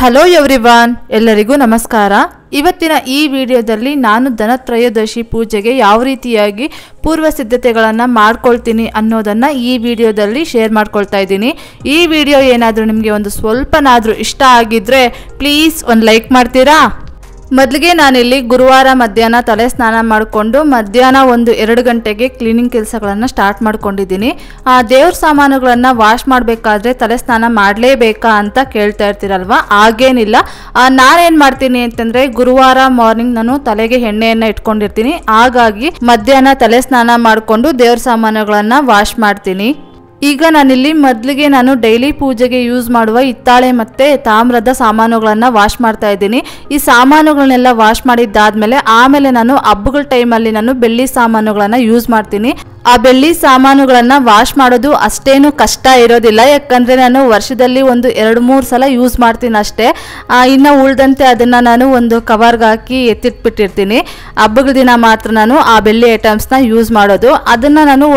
hello everyone ಎಲ್ಲರಿಗೂ ನಮಸ್ಕಾರ ಇವತ್ತಿನ ಈ ವಿಡಿಯೋದಲ್ಲಿ ನಾನು ಧನತ್ರಯೋದಶಿ ಪೂಜೆಗೆ ಯಾವ ರೀತಿಯಾಗಿ ಪೂರ್ವ ಸಿದ್ಧತೆಗಳನ್ನು ಮಾಡ್ಕೊಳ್ತೀನಿ ಅನ್ನೋದನ್ನು ಈ ವಿಡಿಯೋದಲ್ಲಿ ಶೇರ್ ಮಾಡ್ಕೊಳ್ತಾ ಇದ್ದೀನಿ ಈ ವಿಡಿಯೋ ಏನಾದರೂ ನಿಮಗೆ ಒಂದು ಸ್ವಲ್ಪನಾದರೂ ಇಷ್ಟ ಆಗಿದ್ದರೆ ಪ್ಲೀಸ್ ಒಂದು ಲೈಕ್ ಮಾಡ್ತೀರಾ ಮೊದಲಿಗೆ ನಾನಿಲ್ಲಿ ಗುರುವಾರ ಮಧ್ಯಾಹ್ನ ತಲೆ ಸ್ನಾನ ಮಾಡಿಕೊಂಡು ಮಧ್ಯಾಹ್ನ ಒಂದು ಎರಡು ಗಂಟೆಗೆ ಕ್ಲೀನಿಂಗ್ ಕೆಲಸಗಳನ್ನು ಸ್ಟಾರ್ಟ್ ಮಾಡ್ಕೊಂಡಿದ್ದೀನಿ ಆ ದೇವ್ರ ಸಾಮಾನುಗಳನ್ನು ವಾಶ್ ಮಾಡಬೇಕಾದ್ರೆ ತಲೆ ಸ್ನಾನ ಮಾಡಲೇಬೇಕಾ ಅಂತ ಕೇಳ್ತಾ ಇರ್ತೀರಲ್ವ ಹಾಗೇನಿಲ್ಲ ನಾನೇನು ಮಾಡ್ತೀನಿ ಅಂತಂದರೆ ಗುರುವಾರ ಮಾರ್ನಿಂಗ್ ನಾನು ತಲೆಗೆ ಎಣ್ಣೆಯನ್ನು ಇಟ್ಕೊಂಡಿರ್ತೀನಿ ಹಾಗಾಗಿ ಮಧ್ಯಾಹ್ನ ತಲೆ ಸ್ನಾನ ಮಾಡಿಕೊಂಡು ದೇವ್ರ ಸಾಮಾನುಗಳನ್ನು ವಾಶ್ ಮಾಡ್ತೀನಿ ಈಗ ನಾನಿಲ್ಲಿ ಮೊದಲಿಗೆ ನಾನು ಡೈಲಿ ಪೂಜೆಗೆ ಯೂಸ್ ಮಾಡುವ ಹಿತ್ತಾಳೆ ಮತ್ತು ತಾಮ್ರದ ಸಾಮಾನುಗಳನ್ನು ವಾಶ್ ಮಾಡ್ತಾ ಇದ್ದೀನಿ ಈ ಸಾಮಾನುಗಳನ್ನೆಲ್ಲ ವಾಶ್ ಮಾಡಿದ್ದಾದ್ಮೇಲೆ ಆಮೇಲೆ ನಾನು ಹಬ್ಬಗಳ ಟೈಮಲ್ಲಿ ನಾನು ಬೆಳ್ಳಿ ಸಾಮಾನುಗಳನ್ನು ಯೂಸ್ ಮಾಡ್ತೀನಿ ಆ ಬೆಳ್ಳಿ ಸಾಮಾನುಗಳನ್ನು ವಾಶ್ ಮಾಡೋದು ಅಷ್ಟೇನು ಕಷ್ಟ ಇರೋದಿಲ್ಲ ಯಾಕಂದರೆ ನಾನು ವರ್ಷದಲ್ಲಿ ಒಂದು ಎರಡು ಮೂರು ಸಲ ಯೂಸ್ ಮಾಡ್ತೀನಿ ಅಷ್ಟೇ ಇನ್ನು ಉಳ್ದಂತೆ ಅದನ್ನು ನಾನು ಒಂದು ಕವರ್ಗೆ ಹಾಕಿ ಎತ್ತಿಟ್ಬಿಟ್ಟಿರ್ತೀನಿ ಹಬ್ಬಗಳ ದಿನ ಮಾತ್ರ ನಾನು ಆ ಬೆಳ್ಳಿ ಐಟಮ್ಸ್ನ ಯೂಸ್ ಮಾಡೋದು ಅದನ್ನು ನಾನು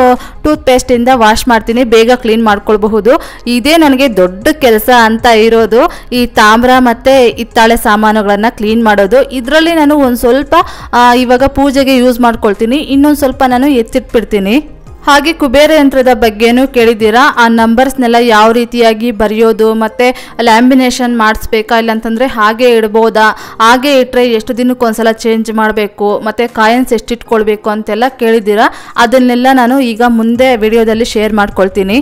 ಟೂತ್ ಇಂದ ವಾಶ್ ಮಾಡ್ತೀನಿ ಬೇಗ ಕ್ಲೀನ್ ಮಾಡ್ಕೊಳ್ಬಹುದು ಇದೇ ನನಗೆ ದೊಡ್ಡ ಕೆಲಸ ಅಂತ ಇರೋದು ಈ ತಾಮ್ರ ಮತ್ತೆ ಹಿತ್ತಾಳೆ ಸಾಮಾನುಗಳನ್ನು ಕ್ಲೀನ್ ಮಾಡೋದು ಇದರಲ್ಲಿ ನಾನು ಒಂದು ಸ್ವಲ್ಪ ಇವಾಗ ಪೂಜೆಗೆ ಯೂಸ್ ಮಾಡ್ಕೊಳ್ತೀನಿ ಇನ್ನೊಂದು ಸ್ವಲ್ಪ ನಾನು ಎತ್ತಿಟ್ಬಿಡ್ತೀನಿ ಹಾಗೆ ಕುಬೇರ ಯಂತ್ರದ ಬಗ್ಗೆನೂ ಕೇಳಿದ್ದೀರಾ ಆ ನಂಬರ್ಸ್ನೆಲ್ಲ ಯಾವ ರೀತಿಯಾಗಿ ಬರೆಯೋದು ಮತ್ತು ಲ್ಯಾಂಬಿನೇಷನ್ ಮಾಡಿಸ್ಬೇಕಾ ಇಲ್ಲಾಂತಂದರೆ ಹಾಗೆ ಇಡ್ಬೋದಾ ಹಾಗೆ ಇಟ್ಟರೆ ಎಷ್ಟು ದಿನಕ್ಕೊಂದ್ಸಲ ಚೇಂಜ್ ಮಾಡಬೇಕು ಮತ್ತು ಕಾಯಿನ್ಸ್ ಎಷ್ಟಿಟ್ಕೊಳ್ಬೇಕು ಅಂತೆಲ್ಲ ಕೇಳಿದ್ದೀರಾ ಅದನ್ನೆಲ್ಲ ನಾನು ಈಗ ಮುಂದೆ ವಿಡಿಯೋದಲ್ಲಿ ಶೇರ್ ಮಾಡ್ಕೊಳ್ತೀನಿ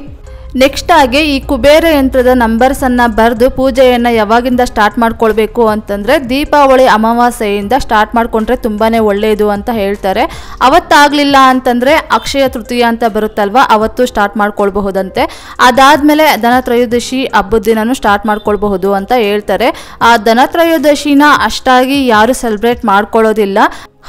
ನೆಕ್ಸ್ಟ್ ಆಗಿ ಈ ಕುಬೇರ ಯಂತ್ರದ ನಂಬರ್ಸನ್ನು ಬರೆದು ಪೂಜೆಯನ್ನು ಯಾವಾಗಿಂದ ಸ್ಟಾರ್ಟ್ ಮಾಡ್ಕೊಳ್ಬೇಕು ಅಂತಂದರೆ ದೀಪಾವಳಿ ಅಮಾವಾಸ್ಯೆಯಿಂದ ಸ್ಟಾರ್ಟ್ ಮಾಡ್ಕೊಂಡ್ರೆ ತುಂಬಾ ಒಳ್ಳೆಯದು ಅಂತ ಹೇಳ್ತಾರೆ ಅವತ್ತಾಗ್ಲಿಲ್ಲ ಅಂತಂದರೆ ಅಕ್ಷಯ ತೃತೀಯ ಅಂತ ಬರುತ್ತಲ್ವ ಅವತ್ತು ಸ್ಟಾರ್ಟ್ ಮಾಡ್ಕೊಳ್ಬಹುದಂತೆ ಅದಾದಮೇಲೆ ಧನತ್ರಯೋದಶಿ ಹಬ್ಬದ ದಿನನೂ ಸ್ಟಾರ್ಟ್ ಮಾಡ್ಕೊಳ್ಬಹುದು ಅಂತ ಹೇಳ್ತಾರೆ ಆ ಧನತ್ರಯೋದಶಿನ ಅಷ್ಟಾಗಿ ಯಾರು ಸೆಲೆಬ್ರೇಟ್ ಮಾಡ್ಕೊಳ್ಳೋದಿಲ್ಲ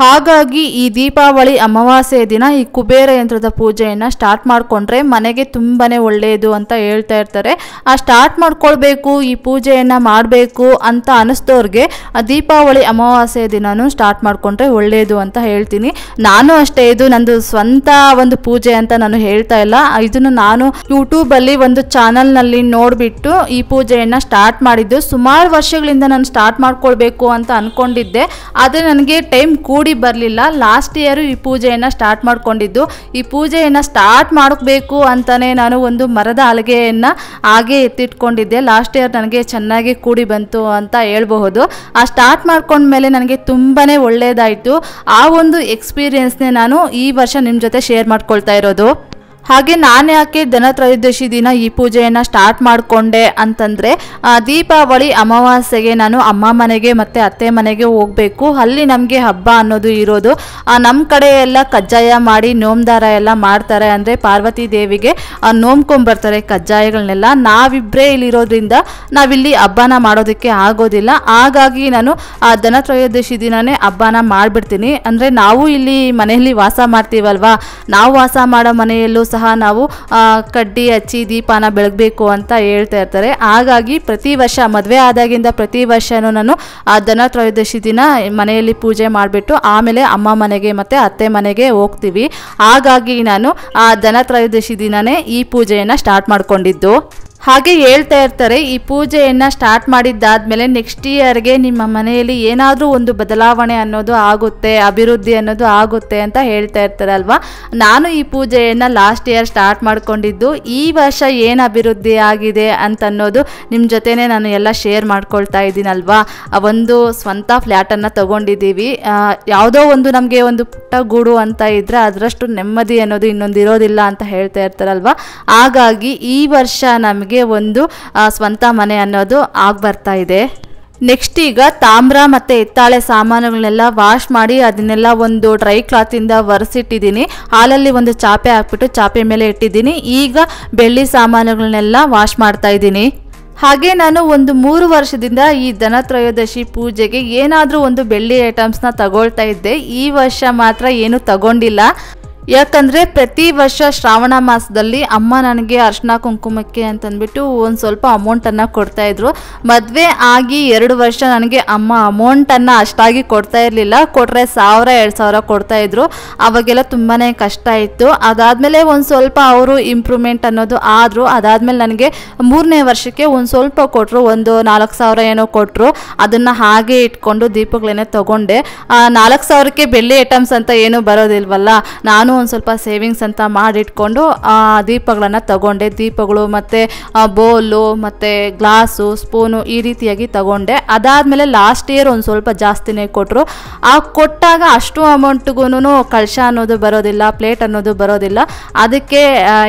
ಹಾಗಾಗಿ ಈ ದೀಪಾವಳಿ ಅಮಾವಾಸ್ಯೆ ದಿನ ಈ ಕುಬೇರ ಯಂತ್ರದ ಪೂಜೆಯನ್ನು ಸ್ಟಾರ್ಟ್ ಮಾಡಿಕೊಂಡ್ರೆ ಮನೆಗೆ ತುಂಬಾ ಒಳ್ಳೆಯದು ಅಂತ ಹೇಳ್ತಾ ಇರ್ತಾರೆ ಆ ಸ್ಟಾರ್ಟ್ ಮಾಡ್ಕೊಳ್ಬೇಕು ಈ ಪೂಜೆಯನ್ನು ಮಾಡಬೇಕು ಅಂತ ಅನ್ನಿಸ್ದವ್ರಿಗೆ ಆ ದೀಪಾವಳಿ ಅಮಾವಾಸ್ಯೆ ದಿನನೂ ಸ್ಟಾರ್ಟ್ ಮಾಡಿಕೊಂಡ್ರೆ ಒಳ್ಳೆಯದು ಅಂತ ಹೇಳ್ತೀನಿ ನಾನು ಅಷ್ಟೇ ಇದು ನಂದು ಸ್ವಂತ ಒಂದು ಪೂಜೆ ಅಂತ ನಾನು ಹೇಳ್ತಾ ಇಲ್ಲ ಇದನ್ನು ನಾನು ಯೂಟ್ಯೂಬಲ್ಲಿ ಒಂದು ಚಾನಲ್ನಲ್ಲಿ ನೋಡಿಬಿಟ್ಟು ಈ ಪೂಜೆಯನ್ನು ಸ್ಟಾರ್ಟ್ ಮಾಡಿದ್ದು ಸುಮಾರು ವರ್ಷಗಳಿಂದ ನಾನು ಸ್ಟಾರ್ಟ್ ಮಾಡ್ಕೊಳ್ಬೇಕು ಅಂತ ಅಂದ್ಕೊಂಡಿದ್ದೆ ಆದರೆ ನನಗೆ ಟೈಮ್ ಕೂಡ ಕೂಡಿ ಬರಲಿಲ್ಲ ಲಾಸ್ಟ್ ಇಯರು ಈ ಪೂಜೆಯನ್ನು ಸ್ಟಾರ್ಟ್ ಮಾಡಿಕೊಂಡಿದ್ದು ಈ ಪೂಜೆಯನ್ನು ಸ್ಟಾರ್ಟ್ ಮಾಡಬೇಕು ಅಂತಲೇ ನಾನು ಒಂದು ಮರದ ಅಲಗೆಯನ್ನ ಹಾಗೆ ಎತ್ತಿಟ್ಕೊಂಡಿದ್ದೆ ಲಾಸ್ಟ್ ಇಯರ್ ನನಗೆ ಚೆನ್ನಾಗಿ ಕೂಡಿ ಬಂತು ಅಂತ ಹೇಳ್ಬಹುದು ಆ ಸ್ಟಾರ್ಟ್ ಮೇಲೆ ನನಗೆ ತುಂಬಾ ಒಳ್ಳೆಯದಾಯಿತು ಆ ಒಂದು ಎಕ್ಸ್ಪೀರಿಯೆನ್ಸ್ನೇ ನಾನು ಈ ವರ್ಷ ನಿಮ್ಮ ಜೊತೆ ಶೇರ್ ಮಾಡ್ಕೊಳ್ತಾ ಇರೋದು ಹಾಗೆ ನಾನು ಯಾಕೆ ಧನತ್ರಯೋದಶಿ ದಿನ ಈ ಪೂಜೆಯನ್ನು ಸ್ಟಾರ್ಟ್ ಮಾಡಿಕೊಂಡೆ ಅಂತಂದರೆ ದೀಪಾವಳಿ ಅಮಾವಾಸ್ಯೆಗೆ ನಾನು ಅಮ್ಮ ಮನೆಗೆ ಮತ್ತು ಅತ್ತೆ ಮನೆಗೆ ಹೋಗಬೇಕು ಅಲ್ಲಿ ನಮಗೆ ಹಬ್ಬ ಅನ್ನೋದು ಇರೋದು ನಮ್ಮ ಕಡೆ ಎಲ್ಲ ಕಜ್ಜಾಯ ಮಾಡಿ ನೋಮ್ದಾರ ಎಲ್ಲ ಮಾಡ್ತಾರೆ ಅಂದರೆ ಪಾರ್ವತಿ ದೇವಿಗೆ ನೋಮ್ಕೊಂಬರ್ತಾರೆ ಕಜ್ಜಾಯಗಳನ್ನೆಲ್ಲ ನಾವಿಬ್ಬರೇ ಇಲ್ಲಿರೋದ್ರಿಂದ ನಾವಿಲ್ಲಿ ಹಬ್ಬನ ಮಾಡೋದಕ್ಕೆ ಆಗೋದಿಲ್ಲ ಹಾಗಾಗಿ ನಾನು ಆ ಧನತ್ರಯೋದಶಿ ದಿನವೇ ಹಬ್ಬನ ಮಾಡಿಬಿಡ್ತೀನಿ ಅಂದರೆ ನಾವು ಇಲ್ಲಿ ಮನೆಯಲ್ಲಿ ವಾಸ ಮಾಡ್ತೀವಲ್ವಾ ನಾವು ವಾಸ ಮಾಡೋ ಮನೆಯಲ್ಲೂ ಸಹ ನಾವು ಕಡ್ಡಿ ಹಚ್ಚಿ ದೀಪನ ಬೆಳಗಬೇಕು ಅಂತ ಹೇಳ್ತಾ ಇರ್ತಾರೆ ಹಾಗಾಗಿ ಪ್ರತಿ ವರ್ಷ ಮದುವೆ ಆದಾಗಿಂದ ಪ್ರತಿ ವರ್ಷವೂ ನಾನು ಆ ದನ ತ್ರಯೋದಶಿ ದಿನ ಮನೆಯಲ್ಲಿ ಪೂಜೆ ಮಾಡಿಬಿಟ್ಟು ಆಮೇಲೆ ಅಮ್ಮ ಮನೆಗೆ ಮತ್ತು ಅತ್ತೆ ಮನೆಗೆ ಹೋಗ್ತೀವಿ ಹಾಗಾಗಿ ನಾನು ಆ ದನ ತ್ರಯೋದಶಿ ದಿನವೇ ಈ ಪೂಜೆಯನ್ನು ಸ್ಟಾರ್ಟ್ ಮಾಡಿಕೊಂಡಿದ್ದು ಹಾಗೆ ಹೇಳ್ತಾ ಇರ್ತಾರೆ ಈ ಪೂಜೆಯನ್ನು ಸ್ಟಾರ್ಟ್ ಮಾಡಿದ್ದಾದಮೇಲೆ ನೆಕ್ಸ್ಟ್ ಇಯರ್ಗೆ ನಿಮ್ಮ ಮನೆಯಲ್ಲಿ ಏನಾದರೂ ಒಂದು ಬದಲಾವಣೆ ಅನ್ನೋದು ಆಗುತ್ತೆ ಅಭಿವೃದ್ಧಿ ಅನ್ನೋದು ಆಗುತ್ತೆ ಅಂತ ಹೇಳ್ತಾ ಇರ್ತಾರೆ ಅಲ್ವಾ ನಾನು ಈ ಪೂಜೆಯನ್ನು ಲಾಸ್ಟ್ ಇಯರ್ ಸ್ಟಾರ್ಟ್ ಮಾಡಿಕೊಂಡಿದ್ದು ಈ ವರ್ಷ ಏನು ಅಭಿವೃದ್ಧಿ ಆಗಿದೆ ಅಂತನ್ನೋದು ನಿಮ್ಮ ಜೊತೆನೇ ನಾನು ಎಲ್ಲ ಶೇರ್ ಮಾಡ್ಕೊಳ್ತಾ ಇದ್ದೀನಲ್ವಾ ಒಂದು ಸ್ವಂತ ಫ್ಲ್ಯಾಟನ್ನು ತಗೊಂಡಿದ್ದೀವಿ ಯಾವುದೋ ಒಂದು ನಮಗೆ ಒಂದು ಪುಟ್ಟ ಗೂಡು ಅಂತ ಇದ್ದರೆ ಅದರಷ್ಟು ನೆಮ್ಮದಿ ಅನ್ನೋದು ಇನ್ನೊಂದು ಇರೋದಿಲ್ಲ ಅಂತ ಹೇಳ್ತಾ ಇರ್ತಾರಲ್ವ ಹಾಗಾಗಿ ಈ ವರ್ಷ ನಮಗೆ ಅವ್ರಿಗೆ ಒಂದು ಸ್ವಂತ ಮನೆ ಅನ್ನೋದು ಆಗಿ ಬರ್ತಾ ಇದೆ ನೆಕ್ಸ್ಟ್ ಈಗ ತಾಮ್ರ ಮತ್ತು ಎತ್ತಾಳೆ ಸಾಮಾನುಗಳನ್ನೆಲ್ಲ ವಾಶ್ ಮಾಡಿ ಅದನ್ನೆಲ್ಲ ಒಂದು ಡ್ರೈ ಕ್ಲಾತಿಂದ ಒರೆಸಿಟ್ಟಿದ್ದೀನಿ ಹಾಲಲ್ಲಿ ಒಂದು ಚಾಪೆ ಹಾಕ್ಬಿಟ್ಟು ಚಾಪೆ ಮೇಲೆ ಇಟ್ಟಿದ್ದೀನಿ ಈಗ ಬೆಳ್ಳಿ ಸಾಮಾನುಗಳನ್ನೆಲ್ಲ ವಾಶ್ ಮಾಡ್ತಾ ಇದ್ದೀನಿ ಹಾಗೆ ನಾನು ಒಂದು ಮೂರು ವರ್ಷದಿಂದ ಈ ಧನತ್ರಯೋದಶಿ ಪೂಜೆಗೆ ಏನಾದರೂ ಒಂದು ಬೆಳ್ಳಿ ಐಟಮ್ಸ್ನ ತಗೊಳ್ತಾ ಇದ್ದೆ ಈ ವರ್ಷ ಮಾತ್ರ ಏನೂ ತಗೊಂಡಿಲ್ಲ ಯಾಕಂದರೆ ಪ್ರತಿ ವರ್ಷ ಶ್ರಾವಣ ಮಾಸದಲ್ಲಿ ಅಮ್ಮ ನನಗೆ ಅರ್ಶನ ಕುಂಕುಮಕ್ಕೆ ಅಂತಂದ್ಬಿಟ್ಟು ಒಂದು ಸ್ವಲ್ಪ ಅಮೌಂಟನ್ನು ಕೊಡ್ತಾಯಿದ್ರು ಮದುವೆ ಆಗಿ ಎರಡು ವರ್ಷ ನನಗೆ ಅಮ್ಮ ಅಮೌಂಟನ್ನು ಅಷ್ಟಾಗಿ ಕೊಡ್ತಾ ಇರಲಿಲ್ಲ ಕೊಟ್ಟರೆ ಸಾವಿರ ಎರಡು ಸಾವಿರ ಕೊಡ್ತಾಯಿದ್ರು ಅವಾಗೆಲ್ಲ ತುಂಬಾ ಕಷ್ಟ ಇತ್ತು ಅದಾದಮೇಲೆ ಒಂದು ಸ್ವಲ್ಪ ಅವರು ಇಂಪ್ರೂವ್ಮೆಂಟ್ ಅನ್ನೋದು ಆದರು ಅದಾದಮೇಲೆ ನನಗೆ ಮೂರನೇ ವರ್ಷಕ್ಕೆ ಒಂದು ಸ್ವಲ್ಪ ಕೊಟ್ಟರು ಒಂದು ನಾಲ್ಕು ಸಾವಿರ ಏನೋ ಕೊಟ್ಟರು ಅದನ್ನು ಹಾಗೆ ಇಟ್ಕೊಂಡು ದೀಪಗಳೇನೆ ತೊಗೊಂಡೆ ನಾಲ್ಕು ಸಾವಿರಕ್ಕೆ ಬೆಳ್ಳಿ ಐಟಮ್ಸ್ ಅಂತ ಏನೂ ಬರೋದಿಲ್ವಲ್ಲ ನಾನು ಒಂದು ಸ್ವಲ್ಪ ಸೇವಿಂಗ್ಸ್ ಅಂತ ಮಾಡಿಟ್ಕೊಂಡು ಆ ದೀಪಗಳನ್ನು ತಗೊಂಡೆ ದೀಪಗಳು ಮತ್ತು ಬೋಲು ಮತ್ತು ಗ್ಲಾಸು ಸ್ಪೂನು ಈ ರೀತಿಯಾಗಿ ತಗೊಂಡೆ ಅದಾದಮೇಲೆ ಲಾಸ್ಟ್ ಇಯರ್ ಒಂದು ಸ್ವಲ್ಪ ಜಾಸ್ತಿನೇ ಕೊಟ್ಟರು ಆ ಕೊಟ್ಟಾಗ ಅಷ್ಟು ಅಮೌಂಟ್ಗೂ ಕಳಶ ಅನ್ನೋದು ಬರೋದಿಲ್ಲ ಪ್ಲೇಟ್ ಅನ್ನೋದು ಬರೋದಿಲ್ಲ ಅದಕ್ಕೆ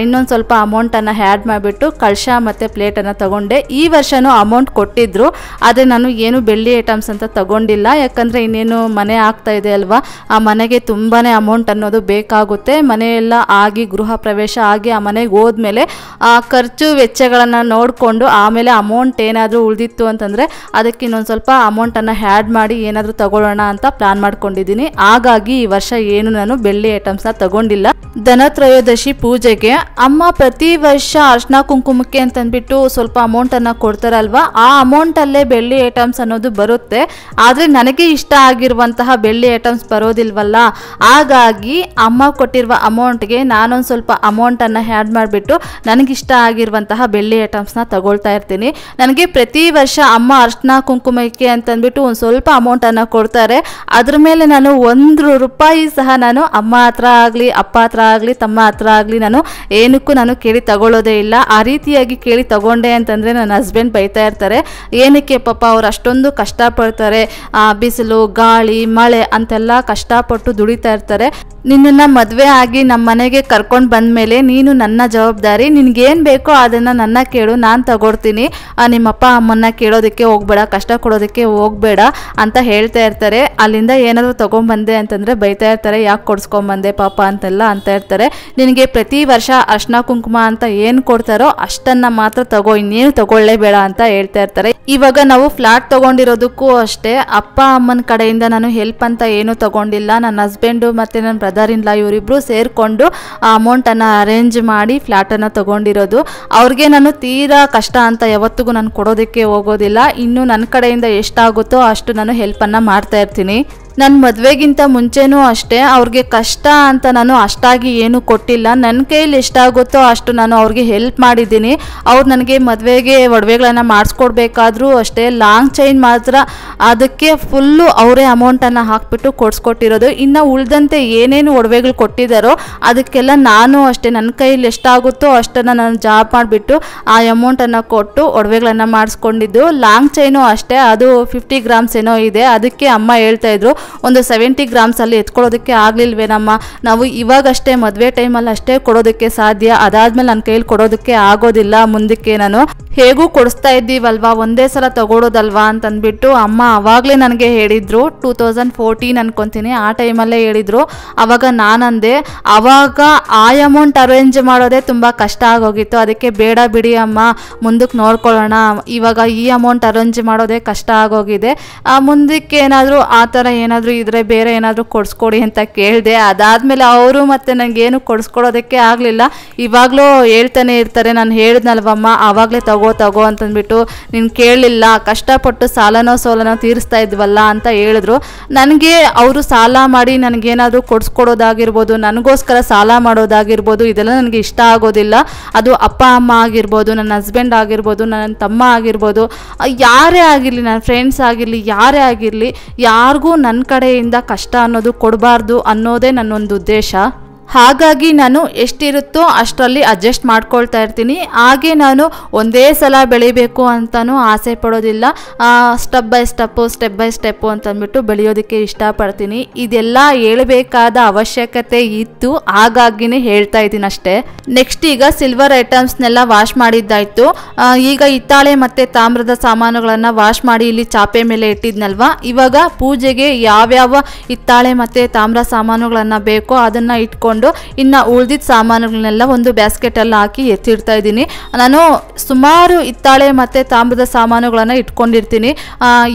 ಇನ್ನೊಂದು ಸ್ವಲ್ಪ ಅಮೌಂಟನ್ನು ಆ್ಯಡ್ ಮಾಡಿಬಿಟ್ಟು ಕಳಶ ಮತ್ತು ಪ್ಲೇಟನ್ನು ತಗೊಂಡೆ ಈ ವರ್ಷವೂ ಅಮೌಂಟ್ ಕೊಟ್ಟಿದ್ದರು ಆದರೆ ನಾನು ಏನು ಬೆಳ್ಳಿ ಐಟಮ್ಸ್ ಅಂತ ತಗೊಂಡಿಲ್ಲ ಯಾಕಂದರೆ ಇನ್ನೇನು ಮನೆ ಆಗ್ತಾ ಇದೆ ಅಲ್ವಾ ಆ ಮನೆಗೆ ತುಂಬಾ ಅಮೌಂಟ್ ಅನ್ನೋದು ಬೇಕಾಗುತ್ತೆ ಆಗುತ್ತೆ ಮನೆಯೆಲ್ಲ ಆಗಿ ಗೃಹ ಪ್ರವೇಶ ಆಗಿ ಆ ಮನೆಗೆ ಹೋದ್ಮೇಲೆ ಆ ಖರ್ಚು ವೆಚ್ಚಗಳನ್ನು ನೋಡಿಕೊಂಡು ಆಮೇಲೆ ಅಮೌಂಟ್ ಏನಾದರೂ ಉಳಿದಿತ್ತು ಅಂತಂದ್ರೆ ಅದಕ್ಕೆ ಇನ್ನೊಂದು ಸ್ವಲ್ಪ ಅಮೌಂಟನ್ನು ಹ್ಯಾಡ್ ಮಾಡಿ ಏನಾದರೂ ತಗೊಳ್ಳೋಣ ಅಂತ ಪ್ಲಾನ್ ಮಾಡ್ಕೊಂಡಿದ್ದೀನಿ ಹಾಗಾಗಿ ಈ ವರ್ಷ ಏನು ನಾನು ಬೆಳ್ಳಿ ಐಟಮ್ಸ್ನ ತಗೊಂಡಿಲ್ಲ ಧನತ್ರಯೋದಶಿ ಪೂಜೆಗೆ ಅಮ್ಮ ಪ್ರತಿ ವರ್ಷ ಅರ್ಶನ ಕುಂಕುಮಕ್ಕೆ ಅಂತ ಅಂದ್ಬಿಟ್ಟು ಸ್ವಲ್ಪ ಅಮೌಂಟನ್ನು ಕೊಡ್ತಾರಲ್ವಾ ಆ ಅಮೌಂಟಲ್ಲೇ ಬೆಳ್ಳಿ ಐಟಮ್ಸ್ ಅನ್ನೋದು ಬರುತ್ತೆ ಆದರೆ ನನಗೆ ಇಷ್ಟ ಆಗಿರುವಂತಹ ಬೆಳ್ಳಿ ಐಟಮ್ಸ್ ಬರೋದಿಲ್ವಲ್ಲ ಹಾಗಾಗಿ ಅಮ್ಮ ಕೊಟ್ಟಿರುವ ಅಮೌಂಟ್ಗೆ ನಾನೊಂದು ಸ್ವಲ್ಪ ಅಮೌಂಟನ್ನು ಆ್ಯಡ್ ಮಾಡಿಬಿಟ್ಟು ನನಗಿಷ್ಟ ಆಗಿರುವಂತಹ ಬೆಳ್ಳಿ ಐಟಮ್ಸ್ನ ತಗೊಳ್ತಾ ಇರ್ತೀನಿ ನನಗೆ ಪ್ರತಿ ವರ್ಷ ಅಮ್ಮ ಅರ್ಶನ ಕುಂಕುಮಕ್ಕೆ ಅಂತಂದ್ಬಿಟ್ಟು ಒಂದು ಸ್ವಲ್ಪ ಅಮೌಂಟನ್ನು ಕೊಡ್ತಾರೆ ಅದ್ರ ಮೇಲೆ ನಾನು ಒಂದು ರೂಪಾಯಿ ಸಹ ನಾನು ಅಮ್ಮ ಹತ್ರ ಆಗಲಿ ಅಪ್ಪ ಹತ್ರ ಆಗಲಿ ತಮ್ಮ ಹತ್ರ ಆಗಲಿ ನಾನು ಏನಕ್ಕೂ ನಾನು ಕೇಳಿ ತಗೊಳ್ಳೋದೇ ಇಲ್ಲ ಆ ರೀತಿಯಾಗಿ ಕೇಳಿ ತಗೊಂಡೆ ಅಂತಂದರೆ ನನ್ನ ಹಸ್ಬೆಂಡ್ ಬೈತಾ ಇರ್ತಾರೆ ಏನಕ್ಕೆ ಪಾಪ ಅವ್ರು ಅಷ್ಟೊಂದು ಕಷ್ಟಪಡ್ತಾರೆ ಬಿಸಿಲು ಗಾಳಿ ಮಳೆ ಅಂತೆಲ್ಲ ಕಷ್ಟಪಟ್ಟು ದುಡಿತಾ ಇರ್ತಾರೆ ನಿನ್ನನ್ನು ಮದುವೆ ಆಗಿ ನಮ್ಮ ಮನೆಗೆ ಕರ್ಕೊಂಡು ಬಂದ ಮೇಲೆ ನೀನು ನನ್ನ ಜವಾಬ್ದಾರಿ ನಿನಗೇನು ಬೇಕೋ ಅದನ್ನು ನನ್ನ ಕೇಳು ನಾನು ತಗೊಡ್ತೀನಿ ನಿಮ್ಮಪ್ಪ ಅಮ್ಮನ್ನ ಕೇಳೋದಕ್ಕೆ ಹೋಗ್ಬೇಡ ಕಷ್ಟ ಕೊಡೋದಕ್ಕೆ ಹೋಗ್ಬೇಡ ಅಂತ ಹೇಳ್ತಾ ಇರ್ತಾರೆ ಅಲ್ಲಿಂದ ಏನಾದರೂ ತೊಗೊಂಬಂದೆ ಅಂತಂದರೆ ಬೈತಾ ಇರ್ತಾರೆ ಯಾಕೆ ಕೊಡ್ಸ್ಕೊಂಬಂದೆ ಪಾಪ ಅಂತೆಲ್ಲ ಅಂತ ಇರ್ತಾರೆ ನಿನಗೆ ಪ್ರತಿ ವರ್ಷ ಅರ್ಶನ ಕುಂಕುಮ ಅಂತ ಏನು ಕೊಡ್ತಾರೋ ಅಷ್ಟನ್ನು ಮಾತ್ರ ತಗೋ ಇನ್ನೇನು ತಗೊಳ್ಳೇಬೇಡ ಅಂತ ಹೇಳ್ತಾ ಇರ್ತಾರೆ ಇವಾಗ ನಾವು ಫ್ಲಾಟ್ ತೊಗೊಂಡಿರೋದಕ್ಕೂ ಅಷ್ಟೇ ಅಪ್ಪ ಅಮ್ಮನ ಕಡೆಯಿಂದ ನಾನು ಹೆಲ್ಪ್ ಅಂತ ಏನು ತಗೊಂಡಿಲ್ಲ ನನ್ನ ಹಸ್ಬೆಂಡು ಮತ್ತು ನನ್ನ ಬ್ರದರ್ ಇನ್ ಲಾ ಇವರು ಅವರಿಬ್ಬರು ಸೇರಿಕೊಂಡು ಆ ಅಮೌಂಟನ್ನು ಅರೇಂಜ್ ಮಾಡಿ ಫ್ಲ್ಯಾಟನ್ನು ತೊಗೊಂಡಿರೋದು ಅವ್ರಿಗೆ ನಾನು ತೀರಾ ಕಷ್ಟ ಅಂತ ಯಾವತ್ತಿಗೂ ನಾನು ಕೊಡೋದಕ್ಕೆ ಹೋಗೋದಿಲ್ಲ ಇನ್ನು ನನ್ನ ಕಡೆಯಿಂದ ಎಷ್ಟಾಗುತ್ತೋ ಅಷ್ಟು ನಾನು ಹೆಲ್ಪನ್ನು ಮಾಡ್ತಾ ಇರ್ತೀನಿ ನನ್ನ ಮದುವೆಗಿಂತ ಮುಂಚೆನೂ ಅಷ್ಟೇ ಅವ್ರಿಗೆ ಕಷ್ಟ ಅಂತ ನಾನು ಅಷ್ಟಾಗಿ ಏನೂ ಕೊಟ್ಟಿಲ್ಲ ನನ್ನ ಕೈಯಲ್ಲಿ ಎಷ್ಟಾಗುತ್ತೋ ಅಷ್ಟು ನಾನು ಅವ್ರಿಗೆ ಹೆಲ್ಪ್ ಮಾಡಿದ್ದೀನಿ ಅವ್ರು ನನಗೆ ಮದುವೆಗೆ ಒಡವೆಗಳನ್ನು ಮಾಡಿಸ್ಕೊಡ್ಬೇಕಾದ್ರೂ ಅಷ್ಟೇ ಲಾಂಗ್ ಚೈನ್ ಮಾತ್ರ ಅದಕ್ಕೆ ಫುಲ್ಲು ಅವರೇ ಅಮೌಂಟನ್ನು ಹಾಕಿಬಿಟ್ಟು ಕೊಡಿಸ್ಕೊಟ್ಟಿರೋದು ಇನ್ನು ಉಳಿದಂತೆ ಏನೇನು ಒಡವೆಗಳು ಕೊಟ್ಟಿದ್ದಾರೋ ಅದಕ್ಕೆಲ್ಲ ನಾನು ಅಷ್ಟೇ ನನ್ನ ಕೈಯಲ್ಲಿ ಎಷ್ಟಾಗುತ್ತೋ ಅಷ್ಟನ್ನು ನಾನು ಜಾಬ್ ಮಾಡಿಬಿಟ್ಟು ಆ ಅಮೌಂಟನ್ನು ಕೊಟ್ಟು ಒಡವೆಗಳನ್ನು ಮಾಡಿಸ್ಕೊಂಡಿದ್ದು ಲಾಂಗ್ ಚೈನು ಅಷ್ಟೇ ಅದು ಫಿಫ್ಟಿ ಗ್ರಾಮ್ಸ್ ಏನೋ ಇದೆ ಅದಕ್ಕೆ ಅಮ್ಮ ಹೇಳ್ತಾಯಿದ್ರು ಒಂದು ಸೆವೆಂಟಿ ಗ್ರಾಮ್ಸಲ್ಲಿ ಎತ್ಕೊಳ್ಳೋದಕ್ಕೆ ನಮ್ಮ ನಾವು ಇವಾಗಷ್ಟೇ ಮದುವೆ ಟೈಮಲ್ಲಿ ಅಷ್ಟೇ ಕೊಡೋದಕ್ಕೆ ಸಾಧ್ಯ ಅದಾದ್ಮೇಲೆ ನನ್ನ ಕೈಲಿ ಕೊಡೋದಕ್ಕೆ ಆಗೋದಿಲ್ಲ ಮುಂದಕ್ಕೆ ನಾನು ಹೇಗೂ ಕೊಡಿಸ್ತಾ ಇದ್ದೀವಲ್ವಾ ಒಂದೇ ಸಲ ತಗೊಳೋದಲ್ವಾ ಅಂತಂದ್ಬಿಟ್ಟು ಅಮ್ಮ ಅವಾಗಲೇ ನನಗೆ ಹೇಳಿದರು ಟೂ ತೌಸಂಡ್ ಫೋರ್ಟೀನ್ ಅನ್ಕೊತೀನಿ ಆ ಟೈಮಲ್ಲೇ ಹೇಳಿದರು ಆವಾಗ ನಾನಂದೆ ಆವಾಗ ಆ ಅಮೌಂಟ್ ಅರೇಂಜ್ ಮಾಡೋದೇ ತುಂಬ ಕಷ್ಟ ಆಗೋಗಿತ್ತು ಅದಕ್ಕೆ ಬೇಡ ಬಿಡಿ ಅಮ್ಮ ಮುಂದಕ್ಕೆ ನೋಡ್ಕೊಳ್ಳೋಣ ಇವಾಗ ಈ ಅಮೌಂಟ್ ಅರೇಂಜ್ ಮಾಡೋದೇ ಕಷ್ಟ ಆಗೋಗಿದೆ ಮುಂದಕ್ಕೆ ಏನಾದರೂ ಆ ಥರ ಏನಾದರೂ ಏನಾದರೂ ಇದ್ರೆ ಬೇರೆ ಏನಾದರೂ ಕೊಡಿಸ್ಕೊಡಿ ಅಂತ ಕೇಳಿದೆ ಅದಾದಮೇಲೆ ಅವರು ಮತ್ತು ನನಗೇನು ಕೊಡಿಸ್ಕೊಡೋದಕ್ಕೆ ಆಗಲಿಲ್ಲ ಇವಾಗಲೂ ಹೇಳ್ತಾನೆ ಇರ್ತಾರೆ ನಾನು ಹೇಳಿದ್ನಲ್ವಮ್ಮ ಆವಾಗಲೇ ತಗೋ ತಗೋ ಅಂತಂದ್ಬಿಟ್ಟು ನೀನು ಕೇಳಲಿಲ್ಲ ಕಷ್ಟಪಟ್ಟು ಸಾಲನೋ ಸೋಲನೋ ತೀರಿಸ್ತಾ ಇದ್ವಲ್ಲ ಅಂತ ಹೇಳಿದ್ರು ನನಗೆ ಅವರು ಸಾಲ ಮಾಡಿ ನನಗೇನಾದರೂ ಕೊಡಿಸ್ಕೊಡೋದಾಗಿರ್ಬೋದು ನನಗೋಸ್ಕರ ಸಾಲ ಮಾಡೋದಾಗಿರ್ಬೋದು ಇದೆಲ್ಲ ನನಗೆ ಇಷ್ಟ ಆಗೋದಿಲ್ಲ ಅದು ಅಪ್ಪ ಅಮ್ಮ ಆಗಿರ್ಬೋದು ನನ್ನ ಹಸ್ಬೆಂಡ್ ಆಗಿರ್ಬೋದು ನನ್ನ ತಮ್ಮ ಆಗಿರ್ಬೋದು ಯಾರೇ ಆಗಿರಲಿ ನನ್ನ ಫ್ರೆಂಡ್ಸ್ ಆಗಿರಲಿ ಯಾರೇ ಆಗಿರಲಿ ಯಾರಿಗೂ ನನ್ನ ನನ್ನ ಕಡೆಯಿಂದ ಕಷ್ಟ ಅನ್ನೋದು ಕೊಡಬಾರ್ದು ಅನ್ನೋದೇ ನನ್ನೊಂದು ಉದ್ದೇಶ ಹಾಗಾಗಿ ನಾನು ಎಷ್ಟಿರುತ್ತೋ ಅಷ್ಟರಲ್ಲಿ ಅಡ್ಜಸ್ಟ್ ಮಾಡ್ಕೊಳ್ತಾ ಇರ್ತೀನಿ ಹಾಗೆ ನಾನು ಒಂದೇ ಸಲ ಬೆಳಿಬೇಕು ಅಂತಲೂ ಆಸೆ ಪಡೋದಿಲ್ಲ step by step step by step ಅಂತಂದ್ಬಿಟ್ಟು ಬೆಳೆಯೋದಕ್ಕೆ ಇಷ್ಟಪಡ್ತೀನಿ ಇದೆಲ್ಲ ಹೇಳಬೇಕಾದ ಅವಶ್ಯಕತೆ ಇತ್ತು ಹಾಗಾಗಿನೇ ಹೇಳ್ತಾ ಇದ್ದೀನಿ ಅಷ್ಟೇ ನೆಕ್ಸ್ಟ್ ಈಗ ಸಿಲ್ವರ್ ಐಟಮ್ಸ್ನೆಲ್ಲ ವಾಶ್ ಮಾಡಿದ್ದಾಯಿತು ಈಗ ಹಿತ್ತಾಳೆ ಮತ್ತು ತಾಮ್ರದ ಸಾಮಾನುಗಳನ್ನು ವಾಶ್ ಮಾಡಿ ಇಲ್ಲಿ ಚಾಪೆ ಮೇಲೆ ಇಟ್ಟಿದ್ನಲ್ವ ಇವಾಗ ಪೂಜೆಗೆ ಯಾವ್ಯಾವ ಹಿತ್ತಾಳೆ ಮತ್ತು ತಾಮ್ರ ಸಾಮಾನುಗಳನ್ನು ಬೇಕೋ ಅದನ್ನು ಇಟ್ಕೊಂಡು ಇಟ್ಕೊಂಡು ಇನ್ನು ಉಳಿದಿದ್ದ ಸಾಮಾನುಗಳನ್ನೆಲ್ಲ ಒಂದು ಬ್ಯಾಸ್ಕೆಟಲ್ಲಿ ಹಾಕಿ ಎತ್ತಿಡ್ತಾ ಇದ್ದೀನಿ ನಾನು ಸುಮಾರು ಹಿತ್ತಾಳೆ ಮತ್ತು ತಾಮ್ರದ ಸಾಮಾನುಗಳನ್ನು ಇಟ್ಕೊಂಡಿರ್ತೀನಿ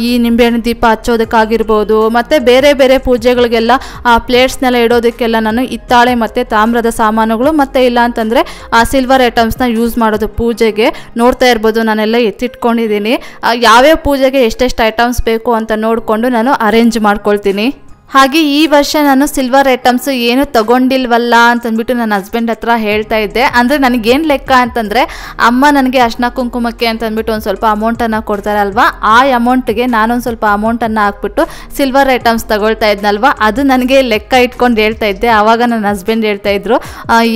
ಈ ನಿಂಬೆಹಣ್ಣು ದೀಪ ಹಚ್ಚೋದಕ್ಕಾಗಿರ್ಬೋದು ಮತ್ತು ಬೇರೆ ಬೇರೆ ಪೂಜೆಗಳಿಗೆಲ್ಲ ಆ ಪ್ಲೇಟ್ಸ್ನೆಲ್ಲ ಇಡೋದಕ್ಕೆಲ್ಲ ನಾನು ಹಿತ್ತಾಳೆ ಮತ್ತು ತಾಮ್ರದ ಸಾಮಾನುಗಳು ಮತ್ತು ಇಲ್ಲ ಆ ಸಿಲ್ವರ್ ಐಟಮ್ಸ್ನ ಯೂಸ್ ಮಾಡೋದು ಪೂಜೆಗೆ ನೋಡ್ತಾ ಇರ್ಬೋದು ನಾನೆಲ್ಲ ಎತ್ತಿಟ್ಕೊಂಡಿದ್ದೀನಿ ಯಾವ್ಯಾವ ಪೂಜೆಗೆ ಎಷ್ಟೆಷ್ಟು ಐಟಮ್ಸ್ ಬೇಕು ಅಂತ ನೋಡಿಕೊಂಡು ನಾನು ಅರೇಂಜ್ ಮಾಡ್ಕೊಳ್ತೀನಿ ಹಾಗೆ ಈ ವರ್ಷ ನಾನು ಸಿಲ್ವರ್ ಐಟಮ್ಸ್ ಏನು ತಗೊಂಡಿಲ್ವಲ್ಲ ಅಂತಂದ್ಬಿಟ್ಟು ನನ್ನ ಹಸ್ಬೆಂಡ್ ಹತ್ರ ಹೇಳ್ತಾ ಇದ್ದೆ ಅಂದರೆ ನನಗೇನು ಲೆಕ್ಕ ಅಂತಂದರೆ ಅಮ್ಮ ನನಗೆ ಅರ್ಶನ ಕುಂಕುಮಕ್ಕೆ ಅಂತಂದ್ಬಿಟ್ಟು ಒಂದು ಸ್ವಲ್ಪ ಅಮೌಂಟನ್ನು ಕೊಡ್ತಾರೆ ಆ ಅಮೌಂಟ್ಗೆ ನಾನೊಂದು ಸ್ವಲ್ಪ ಅಮೌಂಟನ್ನು ಹಾಕ್ಬಿಟ್ಟು ಸಿಲ್ವರ್ ಐಟಮ್ಸ್ ತಗೊಳ್ತಾ ಇದ್ನಲ್ವ ಅದು ನನಗೆ ಲೆಕ್ಕ ಇಟ್ಕೊಂಡು ಹೇಳ್ತಾ ಇದ್ದೆ ಆವಾಗ ನನ್ನ ಹಸ್ಬೆಂಡ್ ಹೇಳ್ತಾ ಇದ್ರು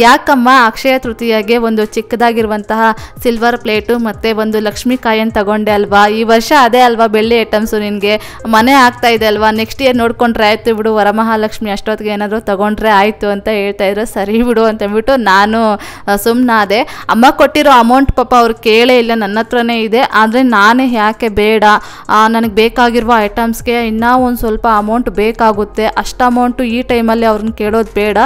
ಯಾಕಮ್ಮ ಅಕ್ಷಯ ತೃತೀಯಗೆ ಒಂದು ಚಿಕ್ಕದಾಗಿರುವಂತಹ ಸಿಲ್ವರ್ ಪ್ಲೇಟು ಮತ್ತು ಒಂದು ಲಕ್ಷ್ಮೀಕಾಯನ್ನು ತಗೊಂಡೆ ಅಲ್ವಾ ಈ ವರ್ಷ ಅದೇ ಅಲ್ವಾ ಬೆಳ್ಳಿ ಐಟಮ್ಸು ನಿನಗೆ ಮನೆ ಆಗ್ತಾ ಇದೆ ಅಲ್ವಾ ನೆಕ್ಸ್ಟ್ ಇಯರ್ ನೋಡ್ಕೊಂಡ್ರೆ ಆಯ್ತು ಬಿಡು ವರಮಹಾಲಕ್ಷ್ಮಿ ಅಷ್ಟೊತ್ತಿಗೆ ಏನಾದರೂ ತೊಗೊಂಡ್ರೆ ಆಯಿತು ಅಂತ ಹೇಳ್ತಾ ಇದ್ರು ಸರಿ ಬಿಡು ಅಂತಂದ್ಬಿಟ್ಟು ನಾನು ಸುಮ್ಮನಾದೆ ಅಮ್ಮ ಕೊಟ್ಟಿರೋ ಅಮೌಂಟ್ ಪಾಪ ಅವ್ರು ಕೇಳೇ ಇಲ್ಲ ನನ್ನ ಹತ್ರನೇ ಇದೆ ಆದರೆ ನಾನೇ ಯಾಕೆ ಬೇಡ ನನಗೆ ಬೇಕಾಗಿರುವ ಐಟಮ್ಸ್ಗೆ ಇನ್ನೂ ಒಂದು ಸ್ವಲ್ಪ ಅಮೌಂಟ್ ಬೇಕಾಗುತ್ತೆ ಅಷ್ಟು ಅಮೌಂಟು ಈ ಟೈಮಲ್ಲಿ ಅವ್ರನ್ನ ಕೇಳೋದು ಬೇಡ